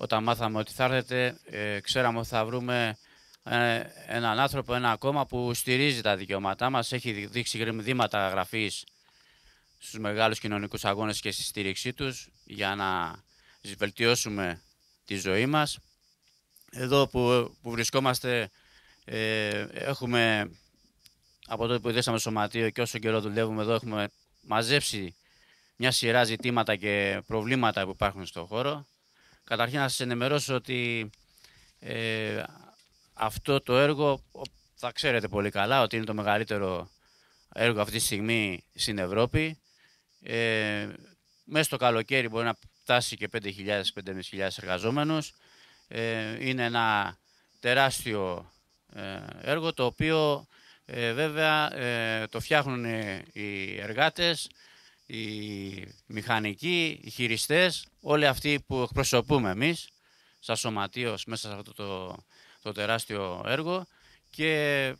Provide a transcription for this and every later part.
όταν μάθαμε ότι θα έρθετε, ε, ξέραμε ότι θα βρούμε ε, έναν άνθρωπο, ένα ακόμα που στηρίζει τα δικαιώματά μας, έχει δείξει γρημδήματα γραφής στους μεγάλους κοινωνικούς αγώνες και στη στήριξή τους για να βελτιώσουμε τη ζωή μας. Εδώ που, που βρισκόμαστε ε, έχουμε, από τότε που ιδέσαμε στο σωματείο και όσο καιρό δουλεύουμε εδώ, έχουμε μαζέψει μια σειρά ζητήματα και προβλήματα που υπάρχουν στον χώρο. Καταρχήν να σας ενημερώσω ότι ε, αυτό το έργο θα ξέρετε πολύ καλά ότι είναι το μεγαλύτερο έργο αυτή τη στιγμή στην Ευρώπη. Ε, μέσα στο καλοκαίρι μπορεί να φτάσει και 5.000-5.500 εργαζόμενους. Ε, είναι ένα τεράστιο ε, έργο το οποίο ε, βέβαια ε, το φτιάχνουν οι εργάτες οι μηχανικοί, οι χειριστές, όλοι αυτοί που εκπροσωπούμε εμείς, σαν σωματείος μέσα σε αυτό το, το τεράστιο έργο και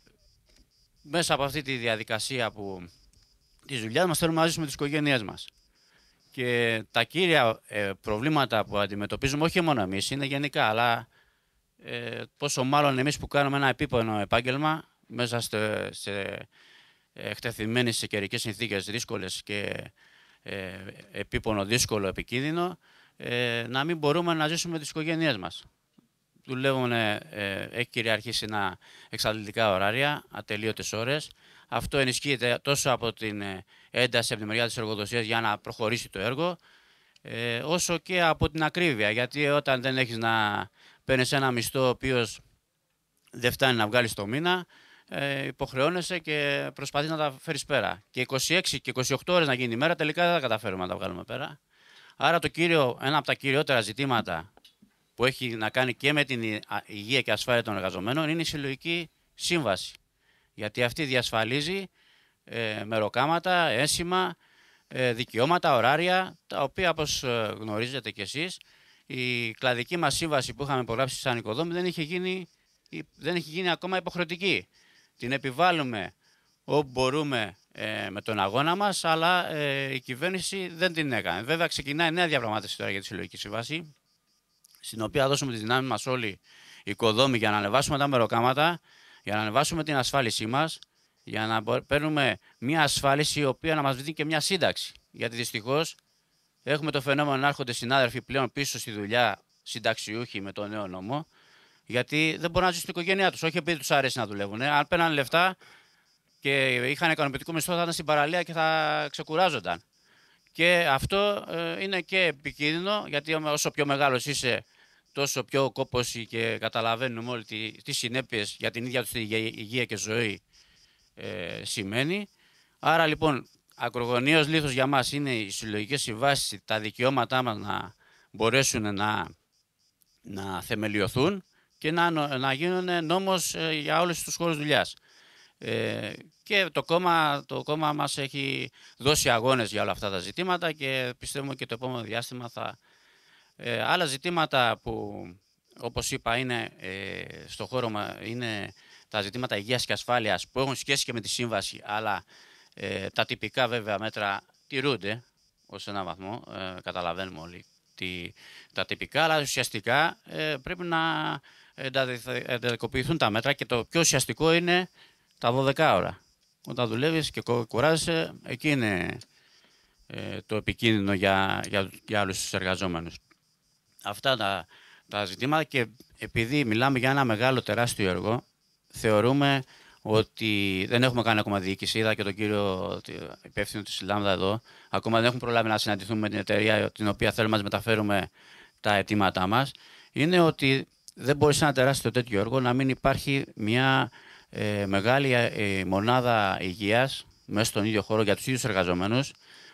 μέσα από αυτή τη διαδικασία που, της δουλειάς μας θέλουμε να ζήσουμε τις οικογένειές μας. Και τα κύρια ε, προβλήματα που αντιμετωπίζουμε, όχι μόνο εμείς, είναι γενικά, αλλά ε, πόσο μάλλον εμείς που κάνουμε ένα επίπονο επάγγελμα μέσα σε ε, εκτεθειμένοι σε καιρικές συνθήκες, δύσκολες και ε, επίπονο δύσκολο, επικίνδυνο, ε, να μην μπορούμε να ζήσουμε τις οικογένειε μας. Δουλεύουν, ε, έχει κυριαρχήσει ένα εξαντλητικά ωράρια, ατελείωτες ώρες. Αυτό ενισχύεται τόσο από την ένταση από τη μεριά της εργοδοσίας για να προχωρήσει το έργο, όσο και από την ακρίβεια, γιατί όταν δεν έχεις να παίρνεις ένα μισθό ο οποίος δεν φτάνει να βγάλεις το μήνα, ε, υποχρεώνεσαι και προσπαθείς να τα φέρεις πέρα. Και 26 και 28 ώρες να γίνει η μέρα, τελικά δεν τα καταφέρουμε να τα βγάλουμε πέρα. Άρα το κύριο, ένα από τα κυριότερα ζητήματα που έχει να κάνει και με την υγεία και ασφάλεια των εργαζομένων είναι η συλλογική σύμβαση. Γιατί αυτή διασφαλίζει ε, μεροκάματα, ένσημα, ε, δικαιώματα, ωράρια, τα οποία όπως ε, γνωρίζετε κι εσείς, η κλαδική μας σύμβαση που είχαμε υπογράψει σαν οικοδόμη δεν είχε γίνει, γίνει ακόμα υποχρεωτική την επιβάλλουμε όπου μπορούμε ε, με τον αγώνα μας, αλλά ε, η κυβέρνηση δεν την έκανε. Βέβαια, ξεκινάει νέα διαπραγμάτευση τώρα για τη συλλογική συμβάση, στην οποία δώσουμε τη δυνάμη μας όλοι οι οικοδόμοι για να ανεβάσουμε τα μεροκάματα, για να ανεβάσουμε την ασφάλισή μας, για να παίρνουμε μια ασφάλιση η οποία να μας δίνει και μια σύνταξη. Γιατί δυστυχώς έχουμε το φαινόμενο να έρχονται συνάδελφοι πλέον πίσω στη δουλειά συνταξιούχοι με τον νέο νόμο, γιατί δεν μπορούν να ζήσουν στην οικογένειά τους. Όχι επειδή τους αρέσει να δουλεύουν. Ε, αν πέναν λεφτά και είχαν ικανοποιητικό μισθό, θα ήταν στην παραλία και θα ξεκουράζονταν. Και αυτό ε, είναι και επικίνδυνο, γιατί όσο πιο μεγάλος είσαι, τόσο πιο κόπο και καταλαβαίνουμε όλοι τι συνέπειες για την ίδια τους την υγεία και ζωή ε, σημαίνει. Άρα λοιπόν, ακρογωνίως λίθος για μας είναι οι συλλογικές συμβάσεις, τα δικαιώματά μας να μπορέσουν να, να θεμελιωθούν και να, να γίνουν νόμος ε, για όλους τους χώρους δουλειάς. Ε, και το κόμμα, το κόμμα μας έχει δώσει αγώνες για όλα αυτά τα ζητήματα και πιστεύουμε και το επόμενο διάστημα θα... Ε, άλλα ζητήματα που, όπως είπα, είναι στο χώρο μας, είναι τα ζητήματα υγείας και ασφάλειας που έχουν σχέση και με τη σύμβαση, αλλά τα τυπικά βέβαια μέτρα τηρούνται ως έναν βαθμό, καταλαβαίνουμε όλοι τι, τα τυπικά, αλλά ουσιαστικά πρέπει να εντατικοποιηθούν τα μέτρα και το πιο ουσιαστικό είναι τα 12 ώρα. Όταν δουλεύεις και κουράζεσαι, εκεί είναι ε, το επικίνδυνο για, για, για άλλους τους εργαζόμενους. Αυτά τα, ζητήματα και επειδή μιλάμε για ένα μεγάλο τεράστιο έργο, θεωρούμε ότι δεν έχουμε κάνει ακόμα διοίκηση. Είδα και τον κύριο υπεύθυνο της Λάμδα εδώ. Ακόμα δεν έχουμε προλάβει να συναντηθούμε με την εταιρεία την οποία θέλουμε να μεταφέρουμε τα αιτήματά μας. Είναι ότι δεν μπορεί σε ένα τεράστιο τέτοιο έργο να μην υπάρχει μια ε, μεγάλη ε, μονάδα υγείας μέσα στον ίδιο χώρο για τους ίδιους εργαζομένους,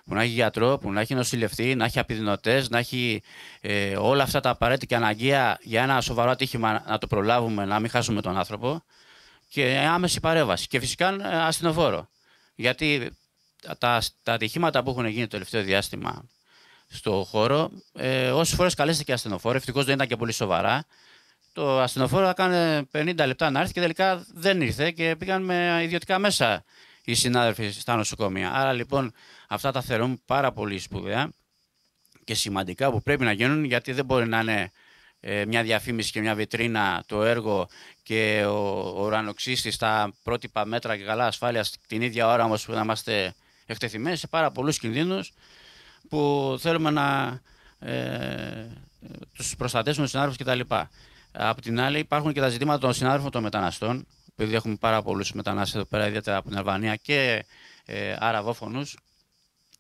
που να έχει γιατρό, που να έχει νοσηλευτή, να έχει απειδηνοτέ, να έχει ε, όλα αυτά τα απαραίτητα και αναγκαία για ένα σοβαρό ατύχημα να το προλάβουμε, να μην χάσουμε τον άνθρωπο. Και άμεση παρέμβαση. Και φυσικά ε, αστυνοφόρο. Γιατί τα, τα ατυχήματα που έχουν γίνει το τελευταίο διάστημα στο χώρο, ε, όσες φορές καλέστηκε αστυνοφόρο, ευτυχώς δεν ήταν και πολύ σοβαρά το ασθενοφόρο θα κάνει 50 λεπτά να έρθει και τελικά δεν ήρθε και πήγαν με ιδιωτικά μέσα οι συνάδελφοι στα νοσοκομεία. Άρα λοιπόν αυτά τα θεωρούν πάρα πολύ σπουδαία και σημαντικά που πρέπει να γίνουν γιατί δεν μπορεί να είναι ε, μια διαφήμιση και μια βιτρίνα το έργο και ο ουρανοξύστης στα πρότυπα μέτρα και καλά ασφάλεια την ίδια ώρα όμως που να είμαστε εκτεθειμένοι σε πάρα πολλούς κινδύνους που θέλουμε να ε, ε τους προστατεύσουμε τους συνάδελφους κτλ. Από την άλλη, υπάρχουν και τα ζητήματα των συνάδελφων των μεταναστών, επειδή έχουμε πάρα πολλούς μετανάστες εδώ πέρα, ιδιαίτερα από την Αλβανία και ε, αραβόφωνους,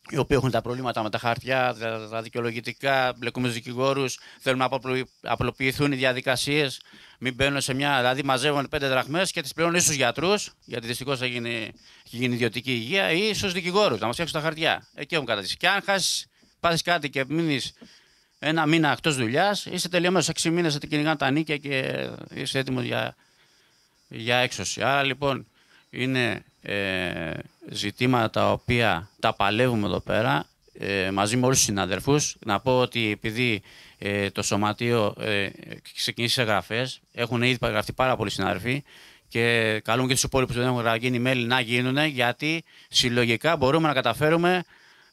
οι οποίοι έχουν τα προβλήματα με τα χαρτιά, τα, δικαιολογητικά, μπλεκούμε του δικηγόρους, θέλουν να απλοποιηθούν οι διαδικασίες, μην μπαίνουν σε μια. Δηλαδή, μαζεύουν πέντε δραχμές και τις πληρώνουν στου γιατρούς, γιατί δυστυχώς θα γίνει, ιδιωτική υγεία, ή στου δικηγόρους, να μας φτιάξουν τα χαρτιά. Εκεί έχουν καταδείξει. Και αν χάσεις, κάτι και μείνεις ένα μήνα εκτός δουλειάς, είσαι τελειωμένος. Έξι μήνες θα κυνηγάνε τα νίκια και είσαι έτοιμος για, για έξωση. Άρα λοιπόν είναι ε, ζητήματα τα οποία τα παλεύουμε εδώ πέρα ε, μαζί με όλους τους συναδερφούς. Να πω ότι επειδή ε, το σωματείο ε, ξεκινήσει γραφές έχουν ήδη γραφτεί πάρα πολλοί συναδερφοί και καλούμε και τους υπόλοιπους που δεν έχουν γίνει μέλη να γίνουν γιατί συλλογικά μπορούμε να καταφέρουμε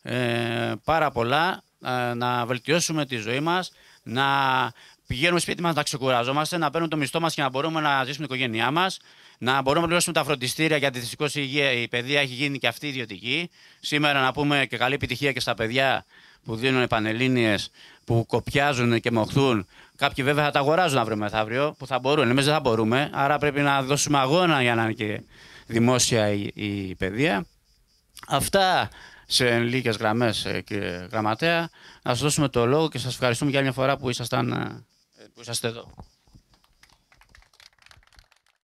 ε, πάρα πολλά ε, να βελτιώσουμε τη ζωή μας, να πηγαίνουμε σπίτι μας να ξεκουραζόμαστε, να παίρνουμε το μισθό μας και να μπορούμε να ζήσουμε την οικογένειά μας, να μπορούμε να πληρώσουμε τα φροντιστήρια γιατί δυστυχώς η, υγεία, η παιδεία έχει γίνει και αυτή ιδιωτική. Σήμερα να πούμε και καλή επιτυχία και στα παιδιά που δίνουν πανελίνε, που κοπιάζουν και μοχθούν. Κάποιοι βέβαια θα τα αγοράζουν αύριο μεθαύριο, που θα μπορούν. Εμείς δεν θα μπορούμε. Άρα πρέπει να δώσουμε αγώνα για να είναι και δημόσια η, η παιδεία. Αυτά σε λίγες γραμμές ε, και Γραμματέα. Να σας δώσουμε το λόγο και σας ευχαριστούμε για μια φορά που ήσασταν ε, που είσαστε εδώ.